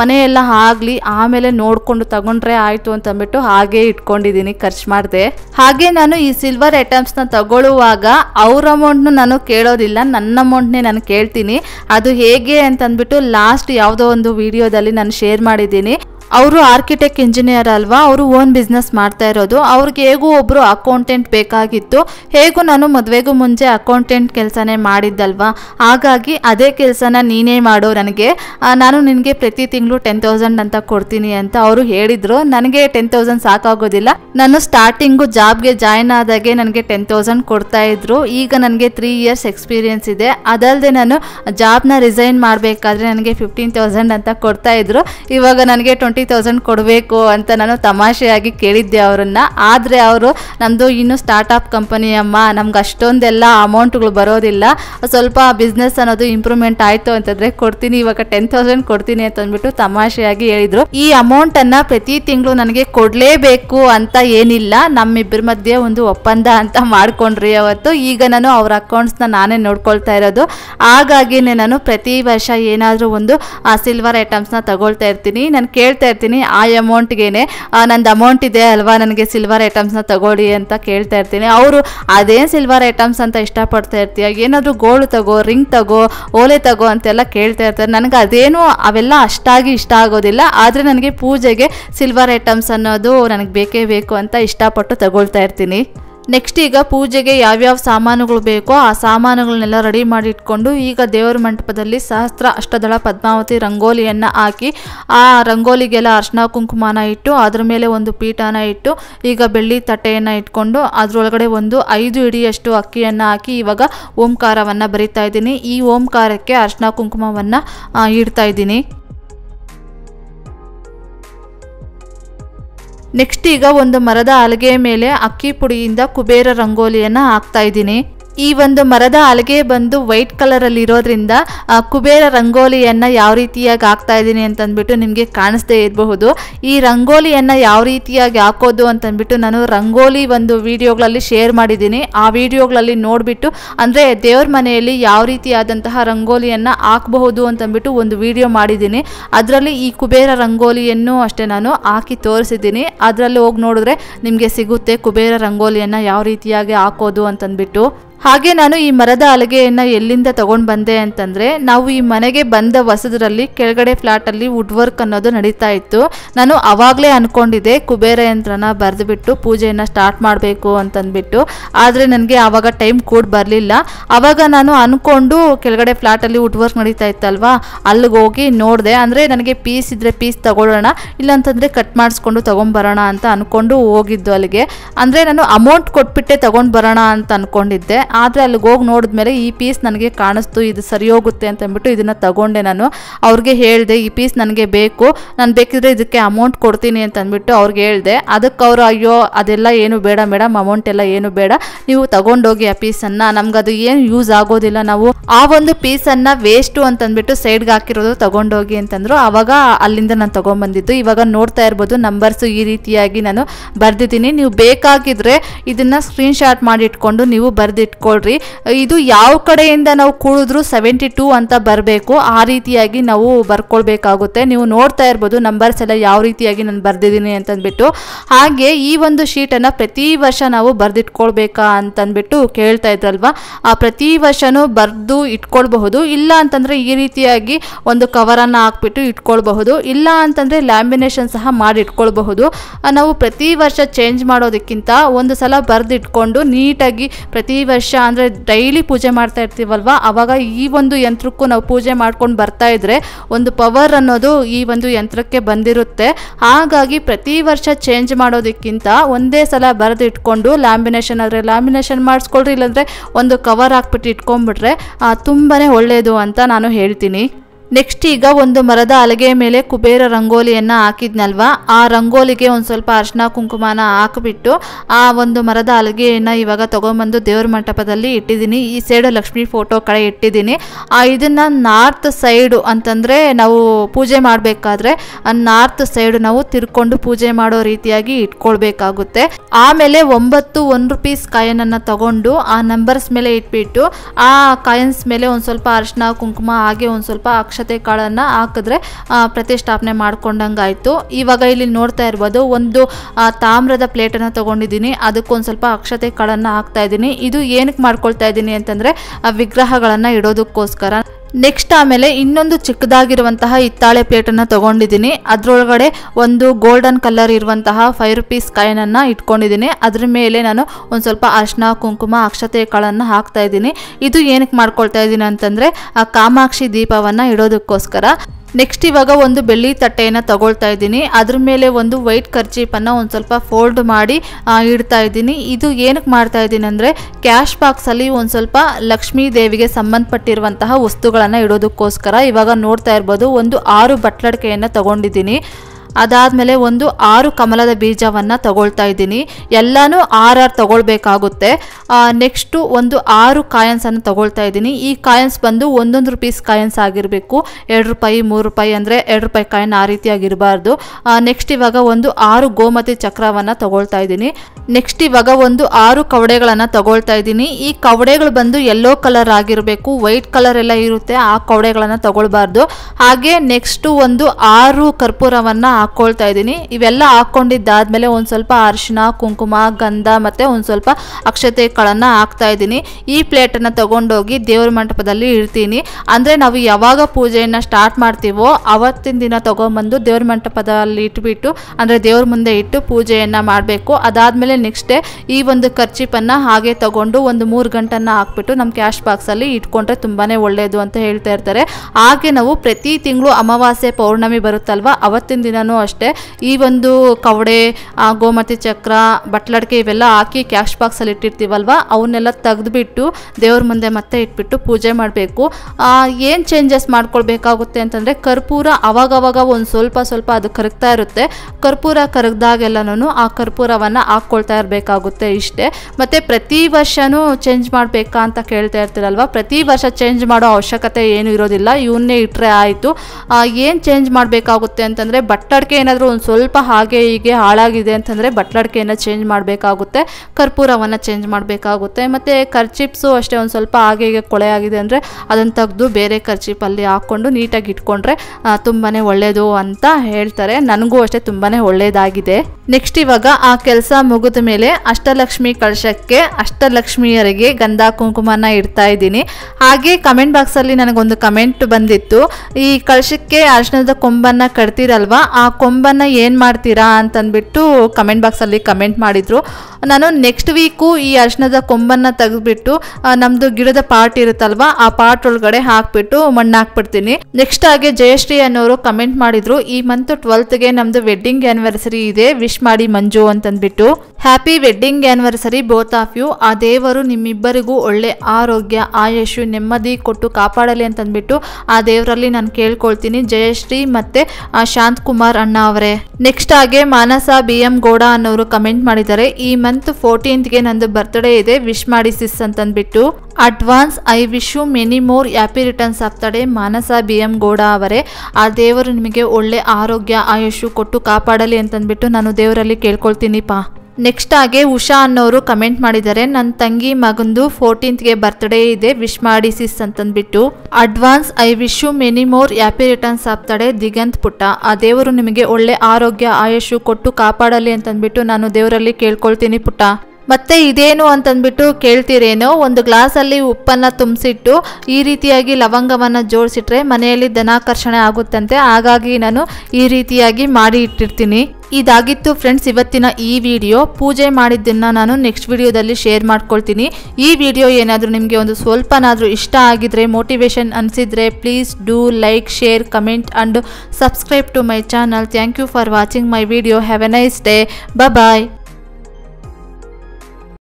ಮನೆಯೆಲ್ಲ ಆಗಲಿ ಆಮೇಲೆ ನೋಡಿಕೊಂಡು ತಗೊಂಡ್ರೆ ಆಯಿತು ಅಂತಂದ್ಬಿಟ್ಟು ಹಾಗೇ ಇಟ್ಕೊಂಡಿದ್ದೀನಿ ಖರ್ಚು ಮಾಡಿದೆ ಹಾಗೆ ನಾನು ಈ ಸಿಲ್ವರ್ ಐಟಮ್ಸ್ನ ತಗೊಳ್ಳುವಾಗ ಅವ್ರ ಅಮೌಂಟ್ನು ನಾನು ಕೇಳೋದಿಲ್ಲ ನನ್ನ ಅಮೌಂಟ್ನೇ ನಾನು ಕೇಳ್ತೀನಿ ಅದು ಹೇಗೆ ಅಂತಂದ್ಬಿಟ್ಟು ಲಾಸ್ಟ್ ಯಾವುದೋ ಒಂದು ವಿಡಿಯೋದಲ್ಲಿ ನಾನು ಶೇರ್ ಮಾಡಿದ್ದೀನಿ ಅವರು ಆರ್ಕಿಟೆಕ್ಟ್ ಇಂಜಿನಿಯರ್ ಅಲ್ವಾ ಅವರು ಓನ್ ಬಿಸ್ನೆಸ್ ಮಾಡ್ತಾ ಇರೋದು ಅವ್ರಿಗೆ ಹೇಗೂ ಒಬ್ಬರು ಅಕೌಂಟೆಂಟ್ ಬೇಕಾಗಿತ್ತು ಹೇಗೂ ನಾನು ಮದುವೆಗೂ ಮುಂಚೆ ಅಕೌಂಟೆಂಟ್ ಕೆಲಸನೇ ಮಾಡಿದ್ದಲ್ವಾ ಹಾಗಾಗಿ ಅದೇ ಕೆಲಸನ ನೀನೇ ಮಾಡೋ ನನಗೆ ನಾನು ನಿನಗೆ ಪ್ರತಿ ತಿಂಗಳು ಟೆನ್ ತೌಸಂಡ್ ಅಂತ ಕೊಡ್ತೀನಿ ಅಂತ ಅವರು ಹೇಳಿದರು ನನಗೆ ಟೆನ್ ತೌಸಂಡ್ ಸಾಕಾಗೋದಿಲ್ಲ ನಾನು ಸ್ಟಾರ್ಟಿಂಗು ಜಾಬ್ಗೆ ಜಾಯ್ನ್ ಆದಾಗೆ ನನಗೆ ಟೆನ್ ತೌಸಂಡ್ ಕೊಡ್ತಾ ಇದ್ರು ಈಗ ನನಗೆ ತ್ರೀ ಇಯರ್ಸ್ ಎಕ್ಸ್ಪೀರಿಯೆನ್ಸ್ ಇದೆ ಅದಲ್ಲದೆ ನಾನು ಜಾಬ್ನ ರಿಸೈನ್ ಮಾಡಬೇಕಾದ್ರೆ ನನಗೆ ಫಿಫ್ಟೀನ್ ತೌಸಂಡ್ ಅಂತ ಕೊಡ್ತಾ ಇದ್ರು ಇವಾಗ ನನಗೆ ಟ್ವೆಂಟಿ ತೌಸಂಡ್ ಕೊಡಬೇಕು ಅಂತ ನಾನು ತಮಾಷೆಯಾಗಿ ಕೇಳಿದ್ದೆ ಅವರನ್ನ ಆದರೆ ಅವರು ನಮ್ಮದು ಇನ್ನು ಸ್ಟಾರ್ಟಪ್ ಕಂಪನಿ ಅಮ್ಮ ನಮ್ಗೆ ಅಷ್ಟೊಂದೆಲ್ಲ ಅಮೌಂಟ್ಗಳು ಬರೋದಿಲ್ಲ ಸ್ವಲ್ಪ ಬಿಸ್ನೆಸ್ ಅನ್ನೋದು ಇಂಪ್ರೂವ್ಮೆಂಟ್ ಆಯಿತು ಅಂತಂದರೆ ಕೊಡ್ತೀನಿ ಇವಾಗ ಟೆನ್ ತೌಸಂಡ್ ಕೊಡ್ತೀನಿ ಅಂತ ಅಂದ್ಬಿಟ್ಟು ತಮಾಷೆಯಾಗಿ ಹೇಳಿದರು ಈ ಅಮೌಂಟನ್ನು ಪ್ರತಿ ತಿಂಗಳು ನನಗೆ ಕೊಡಲೇಬೇಕು ಅಂತ ಏನಿಲ್ಲ ನಮ್ಮಿಬ್ಬರ ಮಧ್ಯೆ ಒಂದು ಒಪ್ಪಂದ ಅಂತ ಮಾಡಿಕೊಂಡ್ರಿ ಅವತ್ತು ಈಗ ನಾನು ಅವ್ರ ಅಕೌಂಟ್ಸ್ನ ನಾನೇ ನೋಡ್ಕೊಳ್ತಾ ಇರೋದು ಹಾಗಾಗಿನೇ ನಾನು ಪ್ರತಿ ವರ್ಷ ಏನಾದರೂ ಒಂದು ಸಿಲ್ವರ್ ಐಟಮ್ಸ್ನ ತಗೊಳ್ತಾ ಇರ್ತೀನಿ ನಾನು ಕೇಳ್ತಾ ಇರ್ತೀನಿ ಆ ಅಮೌಂಟ್ಗೇನೆ ನಂದು ಅಮೌಂಟ್ ಇದೆ ಅಲ್ವಾ ನನಗೆ ಸಿಲ್ವರ್ ಐಟಮ್ಸ್ನ ತಗೊಳ್ಳಿ ಅಂತ ಕೇಳ್ತಾ ಇರ್ತೀನಿ ಅವರು ಅದೇನು ಸಿಲ್ವರ್ ಐಟಮ್ಸ್ ಅಂತ ಇಷ್ಟಪಡ್ತಾ ಇರ್ತೀಯ ಏನಾದರೂ ಗೋಲ್ಡ್ ತಗೋ ರಿಂಗ್ ತಗೋ ಓಲೆ ತಗೋ ಅಂತೆಲ್ಲ ಕೇಳ್ತಾ ಇರ್ತಾರೆ ನನಗೆ ಅದೇನು ಅವೆಲ್ಲ ಅಷ್ಟಾಗಿ ಇಷ್ಟ ಆಗೋದಿಲ್ಲ ಆದರೆ ನನಗೆ ಪೂಜೆಗೆ ಸಿಲ್ವರ್ ಐಟಮ್ಸ್ ಅನ್ನೋದು ನನಗೆ ಬೇಕೇ ಬೇಕು ಅಂತ ಇಷ್ಟಪಟ್ಟು ತಗೊಳ್ತಾ ಇರ್ತೀನಿ ನೆಕ್ಸ್ಟ್ ಈಗ ಪೂಜೆಗೆ ಯಾವ್ಯಾವ ಸಾಮಾನುಗಳು ಬೇಕೋ ಆ ಸಾಮಾನುಗಳನ್ನೆಲ್ಲ ರೆಡಿ ಮಾಡಿ ಇಟ್ಕೊಂಡು ಈಗ ದೇವರ ಮಂಟಪದಲ್ಲಿ ಸಹಸ್ರ ಅಷ್ಟದಳ ಪದ್ಮಾವತಿ ರಂಗೋಲಿಯನ್ನು ಹಾಕಿ ಆ ರಂಗೋಲಿಗೆಲ್ಲ ಅರ್ಶನ ಕುಂಕುಮನ ಇಟ್ಟು ಅದರ ಮೇಲೆ ಒಂದು ಪೀಠನ ಇಟ್ಟು ಈಗ ಬೆಳ್ಳಿ ತಟ್ಟೆಯನ್ನು ಇಟ್ಕೊಂಡು ಅದರೊಳಗಡೆ ಒಂದು ಐದು ಇಡಿಯಷ್ಟು ಅಕ್ಕಿಯನ್ನು ಹಾಕಿ ಇವಾಗ ಓಂಕಾರವನ್ನು ಬರಿತಾ ಇದ್ದೀನಿ ಈ ಓಂಕಾರಕ್ಕೆ ಅರ್ಶನ ಕುಂಕುಮವನ್ನು ಇಡ್ತಾ ಇದ್ದೀನಿ ನೆಕ್ಸ್ಟ್ ಈಗ ಒಂದು ಮರದ ಹಲಗೆಯ ಮೇಲೆ ಅಕ್ಕಿ ಪುಡಿಯಿಂದ ಕುಬೇರ ರಂಗೋಲಿಯನ್ನು ಹಾಕ್ತಾ ಇದ್ದೀನಿ ಈ ಒಂದು ಮರದ ಅಲಗೆ ಬಂದು ವೈಟ್ ಕಲರ್ ಅಲ್ಲಿ ಇರೋದ್ರಿಂದ ಕುಬೇರ ರಂಗೋಲಿಯನ್ನು ಯಾವ ರೀತಿಯಾಗಿ ಹಾಕ್ತಾ ಇದ್ದೀನಿ ಅಂತಂದ್ಬಿಟ್ಟು ನಿಮಗೆ ಕಾಣಿಸ್ದೇ ಇರಬಹುದು ಈ ರಂಗೋಲಿಯನ್ನು ಯಾವ ರೀತಿಯಾಗಿ ಹಾಕೋದು ಅಂತಂದ್ಬಿಟ್ಟು ನಾನು ರಂಗೋಲಿ ಒಂದು ವಿಡಿಯೋಗಳಲ್ಲಿ ಶೇರ್ ಮಾಡಿದ್ದೀನಿ ಆ ವಿಡಿಯೋಗಳಲ್ಲಿ ನೋಡಿಬಿಟ್ಟು ಅಂದರೆ ದೇವ್ರ ಮನೆಯಲ್ಲಿ ಯಾವ ರೀತಿಯಾದಂತಹ ರಂಗೋಲಿಯನ್ನು ಹಾಕಬಹುದು ಅಂತಂದ್ಬಿಟ್ಟು ಒಂದು ವಿಡಿಯೋ ಮಾಡಿದ್ದೀನಿ ಅದರಲ್ಲಿ ಈ ಕುಬೇರ ರಂಗೋಲಿಯನ್ನು ಅಷ್ಟೇ ನಾನು ಹಾಕಿ ತೋರಿಸಿದ್ದೀನಿ ಅದರಲ್ಲಿ ಹೋಗಿ ನೋಡಿದ್ರೆ ನಿಮಗೆ ಸಿಗುತ್ತೆ ಕುಬೇರ ರಂಗೋಲಿಯನ್ನು ಯಾವ ರೀತಿಯಾಗಿ ಹಾಕೋದು ಅಂತಂದ್ಬಿಟ್ಟು ಹಾಗೆ ನಾನು ಈ ಮರದ ಹಲಗೆಯನ್ನು ಎಲ್ಲಿಂದ ತಗೊಂಡು ಬಂದೆ ಅಂತಂದರೆ ನಾವು ಈ ಮನೆಗೆ ಬಂದ ಹೊಸದರಲ್ಲಿ ಕೆಳಗಡೆ ಫ್ಲ್ಯಾಟಲ್ಲಿ ವುಡ್ ವರ್ಕ್ ಅನ್ನೋದು ನಡೀತಾ ಇತ್ತು ನಾನು ಆವಾಗಲೇ ಅಂದ್ಕೊಂಡಿದ್ದೆ ಕುಬೇರ ಯಂತ್ರನ ಬರೆದುಬಿಟ್ಟು ಪೂಜೆಯನ್ನು ಸ್ಟಾರ್ಟ್ ಮಾಡಬೇಕು ಅಂತಂದ್ಬಿಟ್ಟು ಆದರೆ ನನಗೆ ಆವಾಗ ಟೈಮ್ ಕೂಡ ಬರಲಿಲ್ಲ ಆವಾಗ ನಾನು ಅಂದ್ಕೊಂಡು ಕೆಳಗಡೆ ಫ್ಲಾಟಲ್ಲಿ ವುಡ್ ವರ್ಕ್ ನಡೀತಾ ಇತ್ತಲ್ವಾ ಅಲ್ಲಿಗೆ ಹೋಗಿ ನೋಡಿದೆ ಅಂದರೆ ನನಗೆ ಪೀಸ್ ಇದ್ದರೆ ಪೀಸ್ ತಗೊಳ್ಳೋಣ ಇಲ್ಲಾಂತಂದರೆ ಕಟ್ ಮಾಡಿಸ್ಕೊಂಡು ತೊಗೊಂಬರೋಣ ಅಂತ ಅಂದ್ಕೊಂಡು ಹೋಗಿದ್ದು ಅಲ್ಲಿಗೆ ಅಂದರೆ ನಾನು ಅಮೌಂಟ್ ಕೊಟ್ಬಿಟ್ಟೆ ತೊಗೊಂಡು ಬರೋಣ ಅಂತ ಅಂದ್ಕೊಂಡಿದ್ದೆ ಆದರೆ ಅಲ್ಲಿಗೆ ಹೋಗಿ ನೋಡಿದ್ಮೇಲೆ ಈ ಪೀಸ್ ನನಗೆ ಕಾಣಿಸ್ತು ಇದು ಸರಿ ಹೋಗುತ್ತೆ ಅಂತ ಇದನ್ನು ತಗೊಂಡೆ ನಾನು ಅವ್ರಿಗೆ ಹೇಳಿದೆ ಈ ಪೀಸ್ ನನಗೆ ಬೇಕು ನಾನು ಬೇಕಿದ್ರೆ ಇದಕ್ಕೆ ಅಮೌಂಟ್ ಕೊಡ್ತೀನಿ ಅಂತ ಅಂದ್ಬಿಟ್ಟು ಅವ್ರಿಗೆ ಹೇಳಿದೆ ಅದಕ್ಕೆ ಅವರು ಅಯ್ಯೋ ಅದೆಲ್ಲ ಏನು ಬೇಡ ಮೇಡಮ್ ಅಮೌಂಟ್ ಎಲ್ಲ ಏನು ಬೇಡ ನೀವು ತಗೊಂಡೋಗಿ ಆ ಪೀಸನ್ನು ನಮ್ಗೆ ಅದು ಏನು ಯೂಸ್ ಆಗೋದಿಲ್ಲ ನಾವು ಆ ಒಂದು ಪೀಸನ್ನು ವೇಸ್ಟು ಅಂತಂದ್ಬಿಟ್ಟು ಸೈಡ್ಗೆ ಹಾಕಿರೋದು ತಗೊಂಡೋಗಿ ಅಂತಂದರು ಆವಾಗ ಅಲ್ಲಿಂದ ನಾನು ತೊಗೊಂಬಂದಿದ್ದು ಇವಾಗ ನೋಡ್ತಾ ಇರ್ಬೋದು ನಂಬರ್ಸು ಈ ರೀತಿಯಾಗಿ ನಾನು ಬರೆದಿದ್ದೀನಿ ನೀವು ಬೇಕಾಗಿದ್ದರೆ ಇದನ್ನು ಸ್ಕ್ರೀನ್ಶಾಟ್ ಮಾಡಿಟ್ಕೊಂಡು ನೀವು ಬರೆದಿಟ್ಕೊಂಡು ಇಟ್ಕೊಳ್ರಿ ಇದು ಯಾವ ಕಡೆಯಿಂದ ನಾವು ಕೂಡಿದ್ರು ಸೆವೆಂಟಿ ಟೂ ಅಂತ ಬರಬೇಕು ಆ ರೀತಿಯಾಗಿ ನಾವು ಬರ್ಕೊಳ್ಬೇಕಾಗುತ್ತೆ ನೀವು ನೋಡ್ತಾ ಇರ್ಬೋದು ನಂಬರ್ಸ್ ಎಲ್ಲ ಯಾವ ರೀತಿಯಾಗಿ ನಾನು ಬರ್ದಿದ್ದೀನಿ ಅಂತಂದ್ಬಿಟ್ಟು ಹಾಗೆ ಈ ಒಂದು ಶೀಟನ್ನು ಪ್ರತಿ ವರ್ಷ ನಾವು ಬರೆದಿಟ್ಕೊಳ್ಬೇಕಾ ಅಂತಂದ್ಬಿಟ್ಟು ಕೇಳ್ತಾ ಇದ್ರಲ್ವಾ ಆ ಪ್ರತಿ ವರ್ಷವೂ ಬರೆದು ಇಟ್ಕೊಳ್ಬಹುದು ಇಲ್ಲ ಅಂತಂದರೆ ಈ ರೀತಿಯಾಗಿ ಒಂದು ಕವರನ್ನು ಹಾಕ್ಬಿಟ್ಟು ಇಟ್ಕೊಳ್ಬಹುದು ಇಲ್ಲ ಅಂತಂದರೆ ಲ್ಯಾಮಿನೇಷನ್ ಸಹ ಮಾಡಿ ಇಟ್ಕೊಳ್ಬಹುದು ನಾವು ಪ್ರತಿ ವರ್ಷ ಚೇಂಜ್ ಮಾಡೋದಕ್ಕಿಂತ ಒಂದು ಸಲ ಬರೆದಿಟ್ಕೊಂಡು ನೀಟಾಗಿ ಪ್ರತಿ ವರ್ಷ ವರ್ಷ ಅಂದರೆ ಡೈಲಿ ಪೂಜೆ ಮಾಡ್ತಾ ಇರ್ತೀವಲ್ವ ಆವಾಗ ಈ ಒಂದು ಯಂತ್ರಕ್ಕೂ ನಾವು ಪೂಜೆ ಮಾಡ್ಕೊಂಡು ಬರ್ತಾ ಇದ್ರೆ ಒಂದು ಪವರ್ ಅನ್ನೋದು ಈ ಒಂದು ಯಂತ್ರಕ್ಕೆ ಬಂದಿರುತ್ತೆ ಹಾಗಾಗಿ ಪ್ರತಿ ವರ್ಷ ಚೇಂಜ್ ಮಾಡೋದಕ್ಕಿಂತ ಒಂದೇ ಸಲ ಬರೆದು ಇಟ್ಕೊಂಡು ಲ್ಯಾಮಿನೇಷನ್ ಆದರೆ ಲ್ಯಾಮಿನೇಷನ್ ಮಾಡಿಸ್ಕೊಳ್ರಿ ಇಲ್ಲಾಂದರೆ ಒಂದು ಕವರ್ ಹಾಕ್ಬಿಟ್ಟು ಇಟ್ಕೊಂಡ್ಬಿಟ್ರೆ ತುಂಬಾ ಒಳ್ಳೆಯದು ಅಂತ ನಾನು ಹೇಳ್ತೀನಿ ನೆಕ್ಸ್ಟ್ ಈಗ ಒಂದು ಮರದ ಅಲಗೆಯ ಮೇಲೆ ಕುಬೇರ ರಂಗೋಲಿಯನ್ನು ಹಾಕಿದ್ನಲ್ವಾ ಆ ರಂಗೋಲಿಗೆ ಒಂದು ಸ್ವಲ್ಪ ಅರ್ಶಿನ ಕುಂಕುಮನ ಹಾಕಿಬಿಟ್ಟು ಆ ಒಂದು ಮರದ ಅಲಗೆಯನ್ನು ಇವಾಗ ತೊಗೊಂಬಂದು ದೇವ್ರ ಮಂಟಪದಲ್ಲಿ ಇಟ್ಟಿದ್ದೀನಿ ಈ ಸೈಡು ಲಕ್ಷ್ಮಿ ಫೋಟೋ ಕಡೆ ಇಟ್ಟಿದ್ದೀನಿ ಇದನ್ನು ನಾರ್ತ್ ಸೈಡು ಅಂತಂದರೆ ನಾವು ಪೂಜೆ ಮಾಡಬೇಕಾದ್ರೆ ನಾರ್ತ್ ಸೈಡು ನಾವು ತಿರ್ಕೊಂಡು ಪೂಜೆ ಮಾಡೋ ರೀತಿಯಾಗಿ ಇಟ್ಕೊಳ್ಬೇಕಾಗುತ್ತೆ ಆಮೇಲೆ ಒಂಬತ್ತು ಒಂದು ರುಪೀಸ್ ಕಾಯನನ್ನು ತಗೊಂಡು ಆ ನಂಬರ್ಸ್ ಮೇಲೆ ಇಟ್ಬಿಟ್ಟು ಆ ಕಾಯನ್ಸ್ ಮೇಲೆ ಒಂದು ಸ್ವಲ್ಪ ಅರ್ಶನ ಕುಂಕುಮ ಹಾಗೆ ಒಂದು ಸ್ವಲ್ಪ ಅಕ್ಷರ ಅಕ್ಷತೆ ಕಾಳನ್ನ ಹಾಕಿದ್ರೆ ಪ್ರತಿಷ್ಠಾಪನೆ ಮಾಡ್ಕೊಂಡಂಗಾಯ್ತು ಇವಾಗ ಇಲ್ಲಿ ನೋಡ್ತಾ ಇರ್ಬೋದು ಒಂದು ತಾಮ್ರದ ಅನ್ನ ತೊಗೊಂಡಿದ್ದೀನಿ ಅದಕ್ಕೊಂದು ಸ್ವಲ್ಪ ಅಕ್ಷತೆ ಕಾಳನ್ನ ಹಾಕ್ತಾ ಇದ್ದೀನಿ ಇದು ಏನಕ್ಕೆ ಮಾಡ್ಕೊಳ್ತಾ ಇದ್ದೀನಿ ಅಂತಂದ್ರೆ ವಿಗ್ರಹಗಳನ್ನ ಇಡೋದಕ್ಕೋಸ್ಕರ ನೆಕ್ಸ್ಟ್ ಆಮೇಲೆ ಇನ್ನೊಂದು ಚಿಕ್ಕದಾಗಿರುವಂತಹ ಹಿತ್ತಾಳೆ ಪ್ಲೇಟನ್ನು ತೊಗೊಂಡಿದ್ದೀನಿ ಅದರೊಳಗಡೆ ಒಂದು ಗೋಲ್ಡನ್ ಕಲರ್ ಇರುವಂತಹ ಫೈವ್ ರುಪೀಸ್ ಕಾಯಿನನ್ನು ಇಟ್ಕೊಂಡಿದ್ದೀನಿ ಅದ್ರ ಮೇಲೆ ನಾನು ಒಂದು ಸ್ವಲ್ಪ ಅರ್ಶನ ಕುಂಕುಮ ಕಾಳನ್ನು ಹಾಕ್ತಾ ಇದ್ದೀನಿ ಇದು ಏನಕ್ಕೆ ಮಾಡ್ಕೊಳ್ತಾ ಇದ್ದೀನಿ ಅಂತಂದರೆ ಆ ಕಾಮಾಕ್ಷಿ ದೀಪವನ್ನು ಇಡೋದಕ್ಕೋಸ್ಕರ ನೆಕ್ಸ್ಟ್ ಇವಾಗ ಒಂದು ಬೆಳ್ಳಿ ತಟ್ಟೆಯನ್ನು ತಗೊಳ್ತಾ ಇದ್ದೀನಿ ಅದ್ರ ಮೇಲೆ ಒಂದು ವೈಟ್ ಖರ್ಚೀಪನ್ನು ಒಂದು ಸ್ವಲ್ಪ ಫೋಲ್ಡ್ ಮಾಡಿ ಇಡ್ತಾ ಇದ್ದೀನಿ ಇದು ಏನಕ್ಕೆ ಮಾಡ್ತಾ ಇದ್ದೀನಿ ಅಂದರೆ ಕ್ಯಾಶ್ ಬಾಕ್ಸಲ್ಲಿ ಒಂದು ಸ್ವಲ್ಪ ಲಕ್ಷ್ಮೀ ದೇವಿಗೆ ಸಂಬಂಧಪಟ್ಟಿರುವಂತಹ ವಸ್ತುಗಳನ್ನು ಇಡೋದಕ್ಕೋಸ್ಕರ ಇವಾಗ ನೋಡ್ತಾ ಇರ್ಬೋದು ಒಂದು ಆರು ಬಟ್ಲಡಿಕೆಯನ್ನು ತಗೊಂಡಿದ್ದೀನಿ ಅದಾದಮೇಲೆ ಒಂದು ಆರು ಕಮಲದ ಬೀಜವನ್ನು ತಗೊಳ್ತಾ ಇದ್ದೀನಿ ಎಲ್ಲನೂ ಆರು ಆರು ತಗೊಳ್ಬೇಕಾಗುತ್ತೆ ನೆಕ್ಸ್ಟು ಒಂದು ಆರು ಕಾಯನ್ಸನ್ನು ತಗೊಳ್ತಾ ಇದ್ದೀನಿ ಈ ಕಾಯನ್ಸ್ ಬಂದು ಒಂದೊಂದು ರುಪೀಸ್ ಕಾಯನ್ಸ್ ಆಗಿರಬೇಕು ಎರಡು ರೂಪಾಯಿ ಮೂರು ರೂಪಾಯಿ ಅಂದರೆ ಎರಡು ರೂಪಾಯಿ ಕಾಯನ್ ಆ ರೀತಿಯಾಗಿರಬಾರ್ದು ನೆಕ್ಸ್ಟ್ ಇವಾಗ ಒಂದು ಆರು ಗೋಮತಿ ಚಕ್ರವನ್ನು ತಗೊಳ್ತಾ ಇದ್ದೀನಿ ನೆಕ್ಸ್ಟ್ ಇವಾಗ ಒಂದು ಆರು ಕವಡೆಗಳನ್ನು ತಗೊಳ್ತಾ ಇದ್ದೀನಿ ಈ ಕವಡೆಗಳು ಬಂದು ಯೆಲ್ಲೋ ಕಲರ್ ಆಗಿರಬೇಕು ವೈಟ್ ಕಲರ್ ಎಲ್ಲ ಇರುತ್ತೆ ಆ ಕವಡೆಗಳನ್ನು ತಗೊಳ್ಬಾರ್ದು ಹಾಗೆ ನೆಕ್ಸ್ಟು ಒಂದು ಆರು ಕರ್ಪೂರವನ್ನು ಹಾಕ್ಕೊಳ್ತಾ ಇದ್ದೀನಿ ಇವೆಲ್ಲ ಹಾಕ್ಕೊಂಡಿದ್ದಾದಮೇಲೆ ಒಂದು ಸ್ವಲ್ಪ ಅರಿಶಿನ ಕುಂಕುಮ ಗಂಧ ಮತ್ತು ಒಂದು ಸ್ವಲ್ಪ ಅಕ್ಷತೆಗಳನ್ನು ಹಾಕ್ತಾ ಇದ್ದೀನಿ ಈ ಪ್ಲೇಟನ್ನು ತಗೊಂಡೋಗಿ ದೇವ್ರ ಮಂಟಪದಲ್ಲಿ ಇಡ್ತೀನಿ ಅಂದರೆ ನಾವು ಯಾವಾಗ ಪೂಜೆಯನ್ನು ಸ್ಟಾರ್ಟ್ ಮಾಡ್ತೀವೋ ಅವತ್ತಿನ ದಿನ ತೊಗೊಂಬಂದು ದೇವ್ರ ಮಂಟಪದಲ್ಲಿ ಇಟ್ಬಿಟ್ಟು ಅಂದರೆ ದೇವ್ರ ಮುಂದೆ ಇಟ್ಟು ಪೂಜೆಯನ್ನು ಮಾಡಬೇಕು ಅದಾದಮೇಲೆ ಆಮೇಲೆ ನೆಕ್ಸ್ಟ್ ಡೇ ಈ ಒಂದು ಖರ್ಚಿಪನ್ನ ಹಾಗೆ ತಗೊಂಡು ಒಂದು ಮೂರು ಗಂಟನ್ನು ಹಾಕ್ಬಿಟ್ಟು ನಮ್ಮ ಕ್ಯಾಶ್ ಬಾಕ್ಸಲ್ಲಿ ಇಟ್ಕೊಂಡ್ರೆ ತುಂಬಾ ಒಳ್ಳೆಯದು ಅಂತ ಹೇಳ್ತಾ ಇರ್ತಾರೆ ಹಾಗೆ ನಾವು ಪ್ರತಿ ತಿಂಗಳು ಅಮಾವಾಸ್ಯೆ ಪೌರ್ಣಮಿ ಬರುತ್ತಲ್ವ ಅವತ್ತಿನ ದಿನವೂ ಅಷ್ಟೇ ಈ ಒಂದು ಕವಡೆ ಗೋಮತಿ ಚಕ್ರ ಬಟ್ಲಡಿಕೆ ಇವೆಲ್ಲ ಹಾಕಿ ಕ್ಯಾಶ್ ಬಾಕ್ಸಲ್ಲಿ ಇಟ್ಟಿರ್ತೀವಲ್ವ ಅವನ್ನೆಲ್ಲ ತೆಗೆದುಬಿಟ್ಟು ದೇವ್ರ ಮುಂದೆ ಮತ್ತೆ ಇಟ್ಬಿಟ್ಟು ಪೂಜೆ ಮಾಡಬೇಕು ಏನು ಚೇಂಜಸ್ ಮಾಡ್ಕೊಳ್ಬೇಕಾಗುತ್ತೆ ಅಂತಂದರೆ ಕರ್ಪೂರ ಅವಾಗವಾಗ ಒಂದು ಸ್ವಲ್ಪ ಸ್ವಲ್ಪ ಅದು ಕರಗ್ತಾ ಇರುತ್ತೆ ಕರ್ಪೂರ ಕರಗ್ದಾಗೆಲ್ಲನೂ ಆ ಕರ್ಪೂರವನ್ನು ಹಾಕ್ಕೊಳ್ಳಿ ಇರಬೇಕಾಗುತ್ತೆ ಇಷ್ಟೇ ಮತ್ತು ಪ್ರತಿ ವರ್ಷವೂ ಚೇಂಜ್ ಮಾಡಬೇಕಾ ಅಂತ ಕೇಳ್ತಾ ಇರ್ತೀರಲ್ವ ಪ್ರತಿ ವರ್ಷ ಚೇಂಜ್ ಮಾಡೋ ಅವಶ್ಯಕತೆ ಏನೂ ಇರೋದಿಲ್ಲ ಇವನ್ನೇ ಇಟ್ಟರೆ ಆಯಿತು ಏನು ಚೇಂಜ್ ಮಾಡಬೇಕಾಗುತ್ತೆ ಅಂತಂದರೆ ಬಟ್ಟಡಿಕೆ ಏನಾದರೂ ಒಂದು ಸ್ವಲ್ಪ ಹಾಗೆ ಹೀಗೆ ಹಾಳಾಗಿದೆ ಅಂತಂದರೆ ಬಟ್ಲಡಿಕೆಯನ್ನು ಚೇಂಜ್ ಮಾಡಬೇಕಾಗುತ್ತೆ ಕರ್ಪೂರವನ್ನು ಚೇಂಜ್ ಮಾಡಬೇಕಾಗುತ್ತೆ ಮತ್ತು ಕರ್ಚಿಪ್ಸು ಅಷ್ಟೇ ಒಂದು ಸ್ವಲ್ಪ ಹಾಗೆ ಹೀಗೆ ಕೊಳೆ ಆಗಿದೆ ಅಂದರೆ ಅದನ್ನು ತೆಗೆದು ಬೇರೆ ಕರ್ಚಿಪ್ಪಲ್ಲಿ ಹಾಕ್ಕೊಂಡು ನೀಟಾಗಿ ಇಟ್ಕೊಂಡ್ರೆ ತುಂಬಾ ಒಳ್ಳೆಯದು ಅಂತ ಹೇಳ್ತಾರೆ ನನಗೂ ಅಷ್ಟೇ ತುಂಬಾ ಒಳ್ಳೆಯದಾಗಿದೆ ನೆಕ್ಸ್ಟ್ ಇವಾಗ ಆ ಕೆಲಸ ಮುಗಿದ ಮೇಲೆ ಅಷ್ಟಲಕ್ಷ್ಮಿ ಕಳಶಕ್ಕೆ ಅಷ್ಟಲಕ್ಷ್ಮಿಯರಿಗೆ ಗಂಧ ಕುಂಕುಮನ ಇಡ್ತಾ ಇದ್ದೀನಿ ಹಾಗೆ ಕಮೆಂಟ್ ಬಾಕ್ಸಲ್ಲಿ ನನಗೊಂದು ಕಮೆಂಟ್ ಬಂದಿತ್ತು ಈ ಕಳಶಕ್ಕೆ ಅರ್ಶನದ ಕೊಂಬನ್ನು ಕಟ್ತೀರಲ್ವ ಆ ಕೊಂಬನ್ನು ಏನು ಮಾಡ್ತೀರಾ ಅಂತಂದ್ಬಿಟ್ಟು ಕಮೆಂಟ್ ಬಾಕ್ಸಲ್ಲಿ ಕಮೆಂಟ್ ಮಾಡಿದರು ನಾನು ನೆಕ್ಸ್ಟ್ ವೀಕು ಈ ಅರಿಶಿಣದ ಕೊಂಬನ್ನು ತೆಗೆದುಬಿಟ್ಟು ನಮ್ದು ಗಿಡದ ಪಾರ್ಟ್ ಇರುತ್ತಲ್ವ ಆ ಪಾಟ್ ಒಳಗಡೆ ಹಾಕ್ಬಿಟ್ಟು ಮಣ್ಣು ಹಾಕ್ಬಿಡ್ತೀನಿ ನೆಕ್ಸ್ಟ್ ಹಾಗೆ ಜಯಶ್ರೀ ಅನ್ನೋರು ಕಮೆಂಟ್ ಮಾಡಿದ್ರು ಈ ಮಂತ್ ಟ್ವೆಲ್ತ್ಗೆ ನಮ್ಮದು ವೆಡ್ಡಿಂಗ್ ಆ್ಯನಿವರ್ಸರಿ ಇದೆ ವಿಶ್ ಮಾಡಿ ಮಂಜು ಅಂತಂದ್ಬಿಟ್ಟು happy wedding anniversary both of you ಆ ದೇವರು ನಿಮ್ಮಿಬ್ಬರಿಗೂ ಒಳ್ಳೆ ಆರೋಗ್ಯ ಆಯಸ್ಸು ನೆಮ್ಮದಿ ಕೊಟ್ಟು ಕಾಪಾಡಲಿ ಅಂತಂದ್ಬಿಟ್ಟು ಆ ದೇವರಲ್ಲಿ ನಾನು ಕೇಳ್ಕೊಳ್ತೀನಿ ಜಯಶ್ರೀ ಮತ್ತೆ ಶಾಂತ್ ಕುಮಾರ್ ಅಣ್ಣ ಅವರೇ ನೆಕ್ಸ್ಟ್ ಹಾಗೆ ಮಾನಸ ಬಿ ಎಂ ಗೌಡ ಅನ್ನೋರು ಕಮೆಂಟ್ ಮಾಡಿದ್ದಾರೆ ಈ ಮಂತ್ ಮಂತ್ ಫೋರ್ಟೀನ್ತ್ಗೆ ನಂದು ಬರ್ತ್ಡೇ ಇದೆ ವಿಶ್ ಮಾಡಿ ಸಿಸ್ ಅಂತಂದ್ಬಿಟ್ಟು advance I wish you many more happy returns ಆಗ್ತಾಳೆ ಮಾನಸ ಬಿ ಎಂ ಗೌಡ ಅವರೇ ಆ ದೇವರು ನಿಮಗೆ ಒಳ್ಳೆ ಆರೋಗ್ಯ ಆಯುಷು ಕೊಟ್ಟು ಕಾಪಾಡಲಿ ಅಂತಂದ್ಬಿಟ್ಟು ನಾನು ದೇವರಲ್ಲಿ ಕೇಳ್ಕೊಳ್ತೀನಿ ಪಾ ನೆಕ್ಸ್ಟ್ ಹಾಗೆ ಉಷಾ ಅನ್ನೋರು ಕಮೆಂಟ್ ಮಾಡಿದ್ದಾರೆ ನನ್ನ ತಂಗಿ ಮಗಂದು ಫೋರ್ಟೀನ್ತ್ಗೆ ಬರ್ತ್ಡೇ ಇದೆ ವಿಶ್ ಮಾಡಿ ಸಿಸ್ ಅಂತಂದ್ಬಿಟ್ಟು advance I wish you many more happy returns ಆಗ್ತಾಳೆ ದಿಗಂತ್ ಪುಟ್ಟ ಆ ದೇವರು ನಿಮಗೆ ಒಳ್ಳೆ ಆರೋಗ್ಯ ಆಯುಷು ಕೊಟ್ಟು ಕಾಪಾಡಲಿ ಅಂತಂದ್ಬಿಟ್ಟು ನಾನು ದೇವರಲ್ಲಿ ಕೇಳ್ಕೊಳ್ತೀನಿ ಪುಟ್ಟ ಮತ್ತೆ ಇದೇನು ಅಂತಂದ್ಬಿಟ್ಟು ಕೇಳ್ತೀರೇನೋ ಒಂದು ಗ್ಲಾಸಲ್ಲಿ ಉಪ್ಪನ್ನು ತುಂಬಿಸಿಟ್ಟು ಈ ರೀತಿಯಾಗಿ ಲವಂಗವನ್ನು ಜೋಡಿಸಿಟ್ರೆ ಮನೆಯಲ್ಲಿ ಧನಾಕರ್ಷಣೆ ಆಗುತ್ತಂತೆ ಹಾಗಾಗಿ ನಾನು ಈ ರೀತಿಯಾಗಿ ಮಾಡಿ ಇಟ್ಟಿರ್ತೀನಿ ಇದಾಗಿತ್ತು ಫ್ರೆಂಡ್ಸ್ ಇವತ್ತಿನ ಈ ವಿಡಿಯೋ ಪೂಜೆ ಮಾಡಿದ್ದನ್ನು ನಾನು ನೆಕ್ಸ್ಟ್ ವಿಡಿಯೋದಲ್ಲಿ ಶೇರ್ ಮಾಡ್ಕೊಳ್ತೀನಿ ಈ ವಿಡಿಯೋ ಏನಾದರೂ ನಿಮಗೆ ಒಂದು ಸ್ವಲ್ಪನಾದರೂ ಇಷ್ಟ ಆಗಿದ್ರೆ ಮೋಟಿವೇಶನ್ ಅನಿಸಿದರೆ please do like share comment and subscribe to my channel thank you for watching my video have a nice day bye